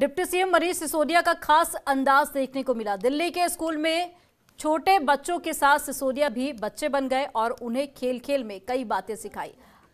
deputy CM Manish Sisodia का खास अंदाज देखने को मिला दिल्ली के स्कूल में छोटे बच्चों के साथ सिसोदिया भी बच्चे बन गए और उन्हें खेल खेल में कई बातें सिखाई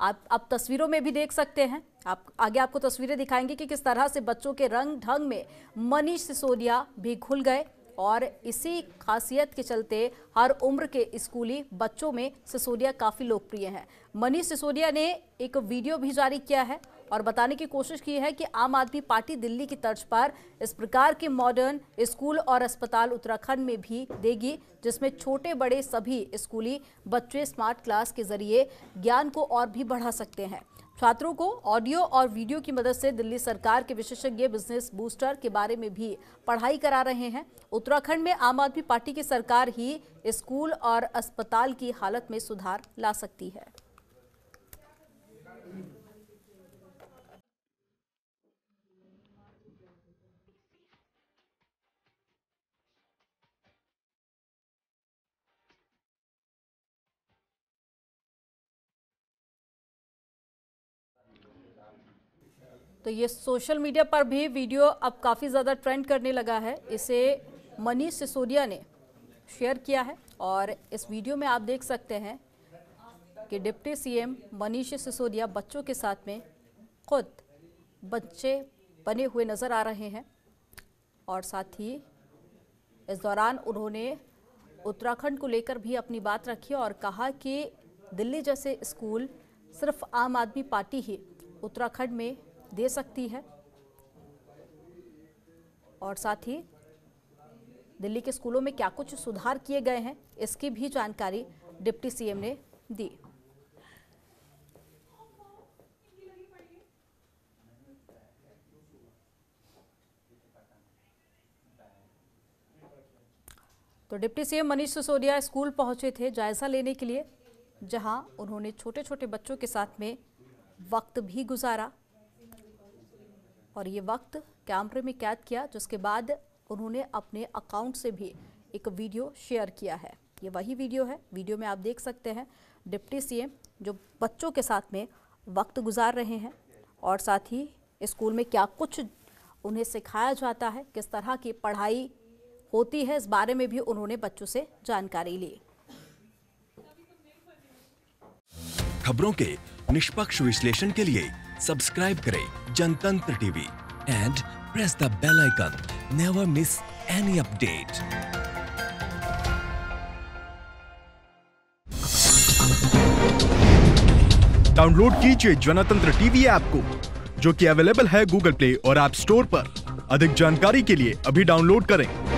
आप आप तस्वीरों में भी देख सकते हैं आप आगे आपको तस्वीरें दिखाएंगे कि किस तरह से बच्चों के रंग ढंग में मनीष सिसोदिया भी घुल गए और इसी खासियत के चलते हर उम्र के स्कूली बच्चों में सिसोदिया काफ़ी लोकप्रिय हैं मनीष सिसोदिया ने एक वीडियो भी जारी किया है और बताने की कोशिश की है कि आम आदमी पार्टी दिल्ली की तर्ज पर इस प्रकार के मॉडर्न स्कूल और अस्पताल उत्तराखंड में भी देगी जिसमें छोटे बड़े सभी स्कूली बच्चे स्मार्ट क्लास के जरिए ज्ञान को और भी बढ़ा सकते हैं छात्रों को ऑडियो और वीडियो की मदद से दिल्ली सरकार के विशेषज्ञ बिजनेस बूस्टर के बारे में भी पढ़ाई करा रहे हैं उत्तराखंड में आम आदमी पार्टी की सरकार ही स्कूल और अस्पताल की हालत में सुधार ला सकती है तो ये सोशल मीडिया पर भी वीडियो अब काफ़ी ज़्यादा ट्रेंड करने लगा है इसे मनीष सिसोदिया ने शेयर किया है और इस वीडियो में आप देख सकते हैं कि डिप्टी सीएम मनीष सिसोदिया बच्चों के साथ में खुद बच्चे बने हुए नज़र आ रहे हैं और साथ ही इस दौरान उन्होंने उत्तराखंड को लेकर भी अपनी बात रखी और कहा कि दिल्ली जैसे स्कूल सिर्फ आम आदमी पार्टी ही उत्तराखंड में दे सकती है और साथ ही दिल्ली के स्कूलों में क्या कुछ सुधार किए गए हैं इसकी भी जानकारी डिप्टी सीएम ने दी तो deputy CM Manish Sisodia school पहुंचे थे जायजा लेने के लिए जहां उन्होंने छोटे छोटे बच्चों के साथ में वक्त भी गुजारा और ये वक्त कैमरे में कैद किया जिसके बाद उन्होंने अपने अकाउंट से भी एक वीडियो शेयर किया है ये वही वीडियो है वीडियो में आप देख सकते हैं डिप्टी सीएम जो बच्चों के साथ में वक्त गुजार रहे हैं और साथ ही स्कूल में क्या कुछ उन्हें सिखाया जाता है किस तरह की पढ़ाई होती है इस बारे में भी उन्होंने बच्चों से जानकारी ली खबरों के निष्पक्ष विश्लेषण के लिए सब्सक्राइब करें Jantantra TV and press the bell icon never miss any update download कीजिए जनतंत्र टीवी ऐप को जो कि अवेलेबल है गूगल प्ले और ऐप स्टोर पर अधिक जानकारी के लिए अभी डाउनलोड करें